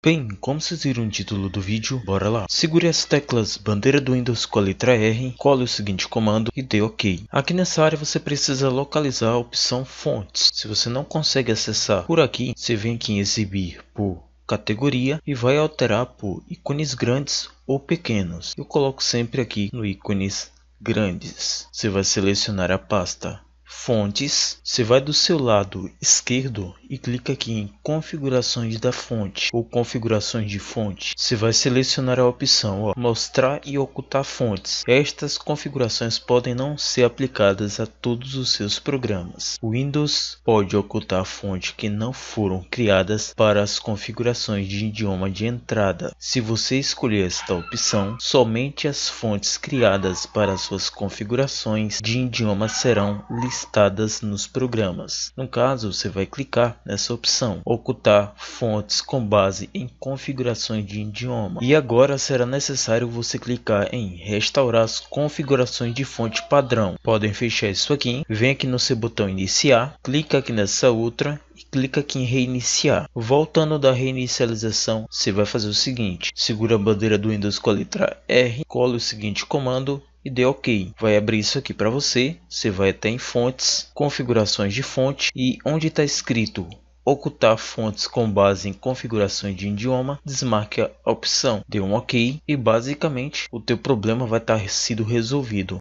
Bem, como vocês viram no título do vídeo, bora lá. Segure as teclas bandeira do Windows com a letra R, cole o seguinte comando e dê OK. Aqui nessa área você precisa localizar a opção fontes. Se você não consegue acessar por aqui, você vem aqui em exibir por categoria e vai alterar por ícones grandes ou pequenos. Eu coloco sempre aqui no ícones grandes. Você vai selecionar a pasta fontes, você vai do seu lado esquerdo e clica aqui em configurações da fonte ou configurações de fonte. Você vai selecionar a opção ó, mostrar e ocultar fontes. Estas configurações podem não ser aplicadas a todos os seus programas. O Windows pode ocultar fontes que não foram criadas para as configurações de idioma de entrada. Se você escolher esta opção, somente as fontes criadas para suas configurações de idioma serão listadas nos programas. No caso, você vai clicar nessa opção. Ocultar fontes com base em configurações de idioma. E agora será necessário você clicar em restaurar as configurações de fonte padrão. Podem fechar isso aqui. Vem aqui no seu botão iniciar. Clica aqui nessa outra e clica aqui em reiniciar. Voltando da reinicialização, você vai fazer o seguinte. Segura a bandeira do Windows com a letra R. Cola o seguinte comando e dê OK. Vai abrir isso aqui para você. Você vai até em fontes, configurações de fonte e onde está escrito ocultar fontes com base em configurações de idioma, desmarque a opção, dê um OK e basicamente o teu problema vai estar tá sido resolvido.